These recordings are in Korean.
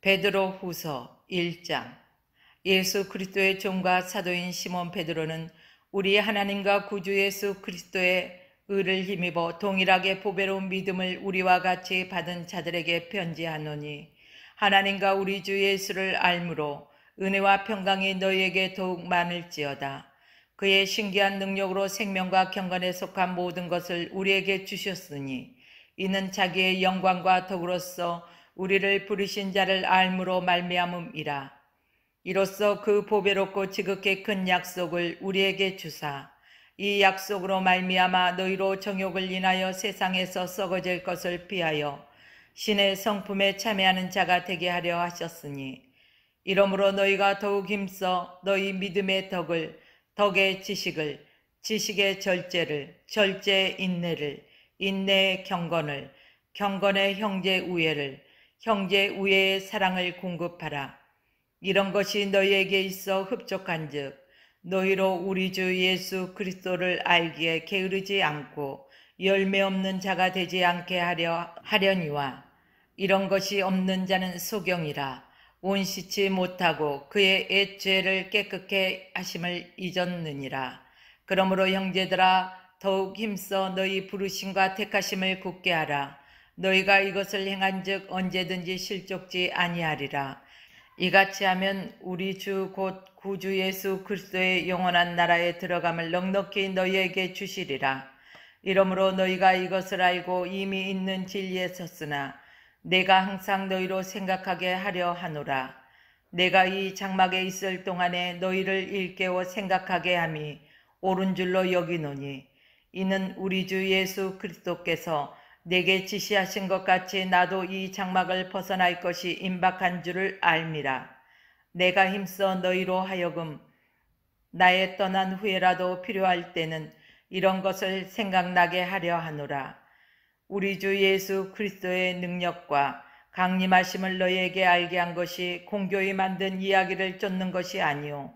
베드로 후서 1장 예수 그리스도의 종과 사도인 시몬 베드로는 우리 하나님과 구주 예수 그리스도의 의를 힘입어 동일하게 보배로운 믿음을 우리와 같이 받은 자들에게 편지하노니 하나님과 우리 주 예수를 알므로 은혜와 평강이 너희에게 더욱 많을지어다. 그의 신기한 능력으로 생명과 경건에 속한 모든 것을 우리에게 주셨으니 이는 자기의 영광과 덕으로서 우리를 부르신 자를 알므로 말미암음이라. 이로써 그 보배롭고 지극히 큰 약속을 우리에게 주사 이 약속으로 말미암아 너희로 정욕을 인하여 세상에서 썩어질 것을 피하여 신의 성품에 참여하는 자가 되게 하려 하셨으니 이러므로 너희가 더욱 힘써 너희 믿음의 덕을 덕의 지식을 지식의 절제를 절제의 인내를 인내의 경건을 경건의 형제 우애를 형제 우애의 사랑을 공급하라. 이런 것이 너희에게 있어 흡족한즉 너희로 우리 주 예수 그리스도를 알기에 게으르지 않고 열매 없는 자가 되지 않게 하려 하려니와 이런 것이 없는 자는 소경이라 온시치 못하고 그의 애죄를 깨끗게 하심을 잊었느니라. 그러므로 형제들아 더욱 힘써 너희 부르심과 택하심을 굳게 하라. 너희가 이것을 행한즉 언제든지 실족지 아니하리라. 이같이 하면 우리 주 곧 구주 예수 그리스도의 영원한 나라에 들어감을 넉넉히 너희에게 주시리라. 이러므로 너희가 이것을 알고 이미 있는 진리에 섰으나 내가 항상 너희로 생각하게 하려 하노라. 내가 이 장막에 있을 동안에 너희를 일깨워 생각하게 함이 옳은 줄로 여기노니 이는 우리 주 예수 그리스도께서 내게 지시하신 것 같이 나도 이 장막을 벗어날 것이 임박한 줄을 알미라. 내가 힘써 너희로 하여금 나의 떠난 후에라도 필요할 때는 이런 것을 생각나게 하려 하노라. 우리 주 예수 그리스도의 능력과 강림하심을 너희에게 알게 한 것이 공교히 만든 이야기를 쫓는 것이 아니오.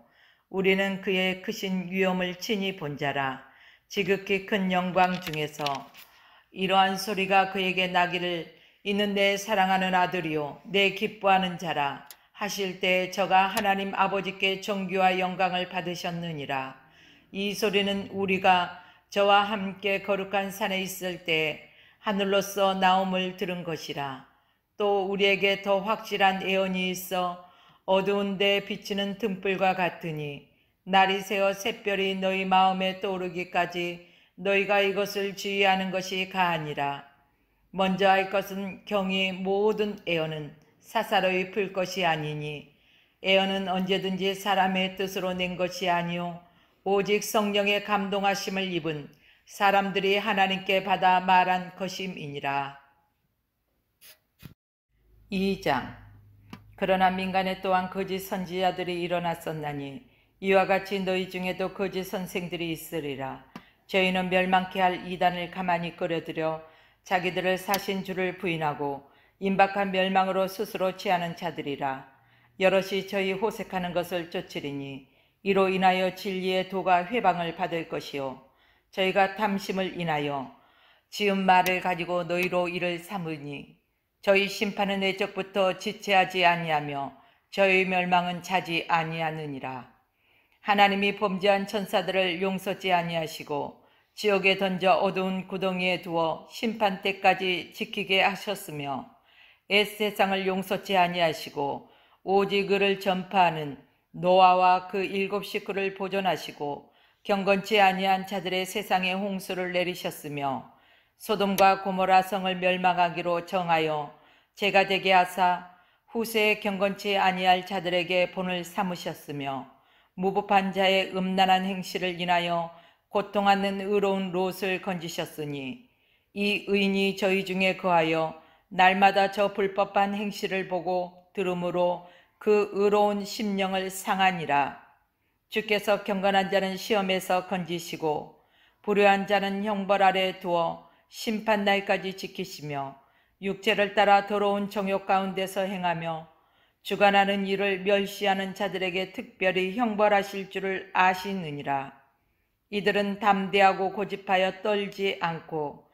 우리는 그의 크신 위엄을 친히 본 자라. 지극히 큰 영광 중에서 이러한 소리가 그에게 나기를 있는내 사랑하는 아들이요 내 기뻐하는 자라 하실 때 저가 하나님 아버지께 정규와 영광을 받으셨느니라 이 소리는 우리가 저와 함께 거룩한 산에 있을 때 하늘로서 나옴을 들은 것이라 또 우리에게 더 확실한 예언이 있어 어두운 데 비치는 등불과 같으니 날이 새어 샛별이 너희 마음에 떠오르기까지 너희가 이것을 주의하는 것이 가아니라 먼저 할 것은 경이 모든 애어는 사사로이 풀 것이 아니니 애어는 언제든지 사람의 뜻으로 낸 것이 아니요 오직 성령의 감동하심을 입은 사람들이 하나님께 받아 말한 것임이니라. 2장 그러나 민간에 또한 거짓 선지자들이 일어났었나니 이와 같이 너희 중에도 거짓 선생들이 있으리라. 저희는 멸망케 할 이단을 가만히 끌어들여 자기들을 사신 주를 부인하고 임박한 멸망으로 스스로 취하는 자들이라 여럿이 저희 호색하는 것을 쫓으리니 이로 인하여 진리의 도가 회방을 받을 것이요 저희가 탐심을 인하여 지은 말을 가지고 너희로 이를 삼으니 저희 심판은 내적부터 지체하지 아니하며 저희 멸망은 자지 아니하느니라. 하나님이 범죄한 천사들을 용서지 아니하시고 지옥에 던져 어두운 구덩이에 두어 심판 때까지 지키게 하셨으며 에 세상을 용서치 아니하시고 오직 그를 전파하는 노아와 그 일곱 식구를 보존하시고 경건치 아니한 자들의 세상에 홍수를 내리셨으며 소돔과 고모라 성을 멸망하기로 정하여 제가 되게 하사 후세에 경건치 아니할 자들에게 본을 삼으셨으며 무법한 자의 음란한 행실을 인하여 고통하는 의로운 롯을 건지셨으니 이 의인이 저희 중에 거하여 날마다 저 불법한 행실을 보고 들음으로 그 의로운 심령을 상하니라. 주께서 경건한 자는 시험에서 건지시고 불효한 자는 형벌 아래 두어 심판 날까지 지키시며 육체를 따라 더러운 정욕 가운데서 행하며 주관하는 일을 멸시하는 자들에게 특별히 형벌하실 줄을 아시느니라. 이들은 담대하고 고집하여 떨지 않고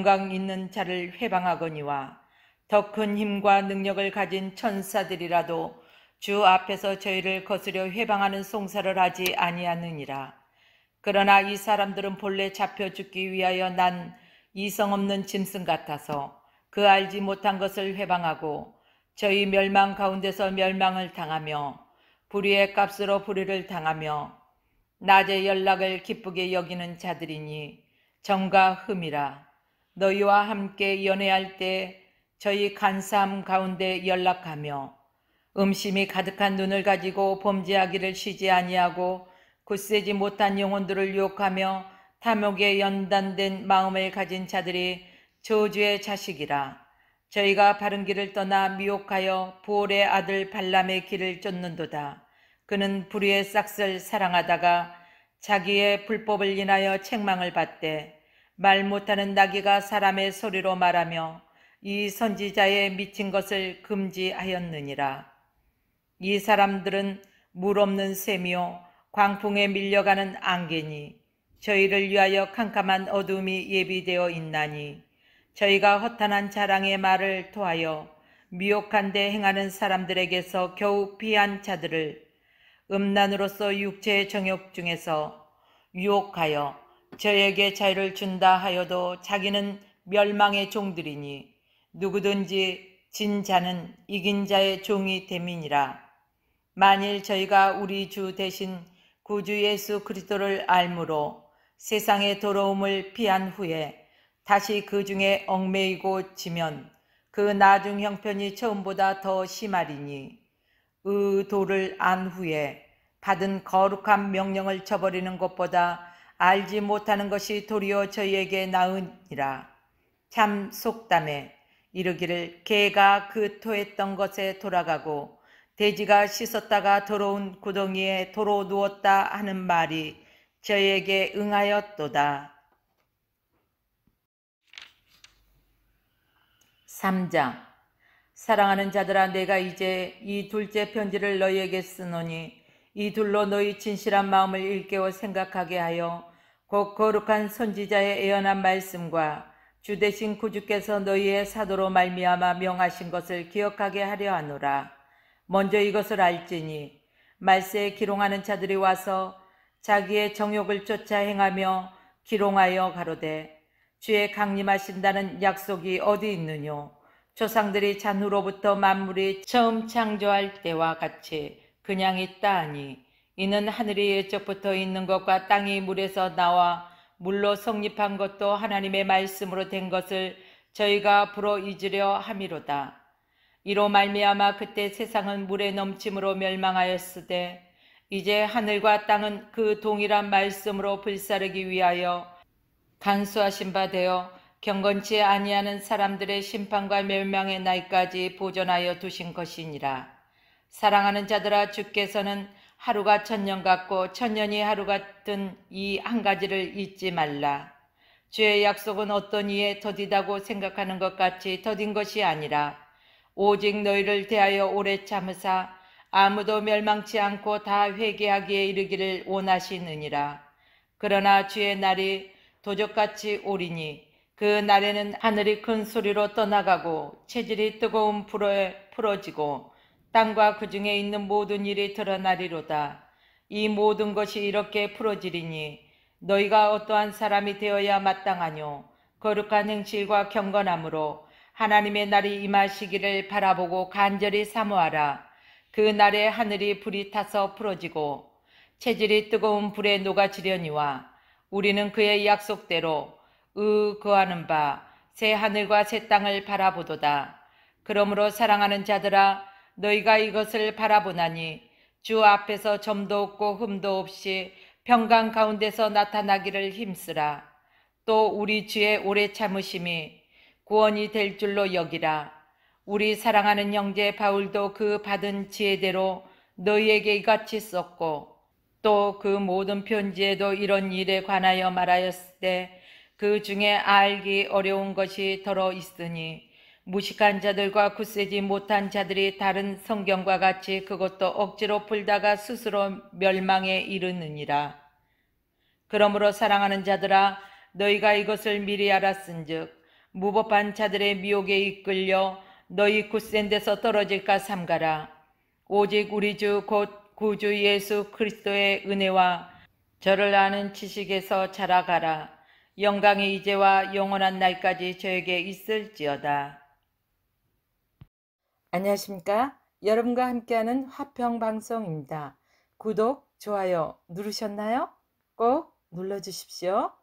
영광 있는 자를 회방하거니와 더 큰 힘과 능력을 가진 천사들이라도 주 앞에서 저희를 거스려 회방하는 송사를 하지 아니하느니라. 그러나 이 사람들은 본래 잡혀 죽기 위하여 난 이성 없는 짐승 같아서 그 알지 못한 것을 회방하고 저희 멸망 가운데서 멸망을 당하며 불의의 값으로 불의를 당하며 낮의 연락을 기쁘게 여기는 자들이니 정과 흠이라 너희와 함께 연애할 때 저희 간사함 가운데 연락하며 음심이 가득한 눈을 가지고 범죄하기를 쉬지 아니하고 굳세지 못한 영혼들을 유혹하며 탐욕에 연단된 마음을 가진 자들이 저주의 자식이라 저희가 바른 길을 떠나 미혹하여 부월의 아들 발람의 길을 쫓는도다. 그는 불의의 싹을 사랑하다가 자기의 불법을 인하여 책망을 받되 말 못하는 나귀가 사람의 소리로 말하며 이 선지자의 미친 것을 금지하였느니라. 이 사람들은 물 없는 셈이요 광풍에 밀려가는 안개니 저희를 위하여 캄캄한 어둠이 예비되어 있나니 저희가 허탄한 자랑의 말을 토하여 미혹한 데 행하는 사람들에게서 겨우 피한 자들을 음란으로서 육체의 정욕 중에서 유혹하여 저에게 자유를 준다 하여도 자기는 멸망의 종들이니 누구든지 진 자는 이긴 자의 종이 됨이니라. 만일 저희가 우리 주 대신 구주 예수 그리스도를 알므로 세상의 더러움을 피한 후에 다시 그 중에 얽매이고 지면 그 나중 형편이 처음보다 더 심하리니 의도를 안 후에 받은 거룩한 명령을 쳐버리는 것보다 알지 못하는 것이 도리어 저희에게 나으니라. 참 속담에 이르기를 개가 그 토했던 것에 돌아가고 돼지가 씻었다가 더러운 구덩이에 도로 누웠다 하는 말이 저에게 응하였도다. 3장 사랑하는 자들아 내가 이제 이 둘째 편지를 너희에게 쓰노니 이 둘로 너희 진실한 마음을 일깨워 생각하게 하여 곧 거룩한 선지자의 애연한 말씀과 주 대신 구주께서 너희의 사도로 말미암아 명하신 것을 기억하게 하려 하노라 먼저 이것을 알지니 말세에 기롱하는 자들이 와서 자기의 정욕을 쫓아 행하며 기롱하여 가로되 주의 강림하신다는 약속이 어디 있느뇨? 조상들이 잔후로부터 만물이 처음 창조할 때와 같이 그냥 있다 하니 이는 하늘이 예적부터 있는 것과 땅이 물에서 나와 물로 성립한 것도 하나님의 말씀으로 된 것을 저희가 불어 잊으려 함이로다. 이로 말미암아 그때 세상은 물에 넘침으로 멸망하였으되 이제 하늘과 땅은 그 동일한 말씀으로 불사르기 위하여 간수하신 바 되어 경건치 아니하는 사람들의 심판과 멸망의 날까지 보존하여 두신 것이니라. 사랑하는 자들아 주께서는 하루가 천년 같고 천년이 하루 같은 이 한 가지를 잊지 말라. 주의 약속은 어떤 이에 더디다고 생각하는 것 같이 더딘 것이 아니라 오직 너희를 대하여 오래 참으사 아무도 멸망치 않고 다 회개하기에 이르기를 원하시느니라. 그러나 주의 날이 도적같이 오리니 그 날에는 하늘이 큰 소리로 떠나가고 체질이 뜨거운 불에 풀어지고 땅과 그 중에 있는 모든 일이 드러나리로다. 이 모든 것이 이렇게 풀어지리니 너희가 어떠한 사람이 되어야 마땅하뇨. 거룩한 행실과 경건함으로 하나님의 날이 임하시기를 바라보고 간절히 사모하라. 그 날에 하늘이 불이 타서 풀어지고 체질이 뜨거운 불에 녹아지려니와 우리는 그의 약속대로 의 거하는 바 새 하늘과 새 땅을 바라보도다. 그러므로 사랑하는 자들아 너희가 이것을 바라보나니 주 앞에서 점도 없고 흠도 없이 평강 가운데서 나타나기를 힘쓰라. 또 우리 주의 오래 참으심이 구원이 될 줄로 여기라. 우리 사랑하는 형제 바울도 그 받은 지혜대로 너희에게 이같이 썼고 또그 모든 편지에도 이런 일에 관하여 말하였을 때 그 중에 알기 어려운 것이 더러 있으니 무식한 자들과 굳세지 못한 자들이 다른 성경과 같이 그것도 억지로 풀다가 스스로 멸망에 이르느니라. 그러므로 사랑하는 자들아 너희가 이것을 미리 알았은즉 무법한 자들의 미혹에 이끌려 너희 굳센 데서 떨어질까 삼가라. 오직 우리 주곧 구주 예수 그리스도의 은혜와 저를 아는 지식에서 자라가라. 영광이 이제와 영원한 날까지 저에게 있을지어다. 안녕하십니까? 여러분과 함께하는 화평방송입니다. 구독, 좋아요 누르셨나요? 꼭 눌러주십시오.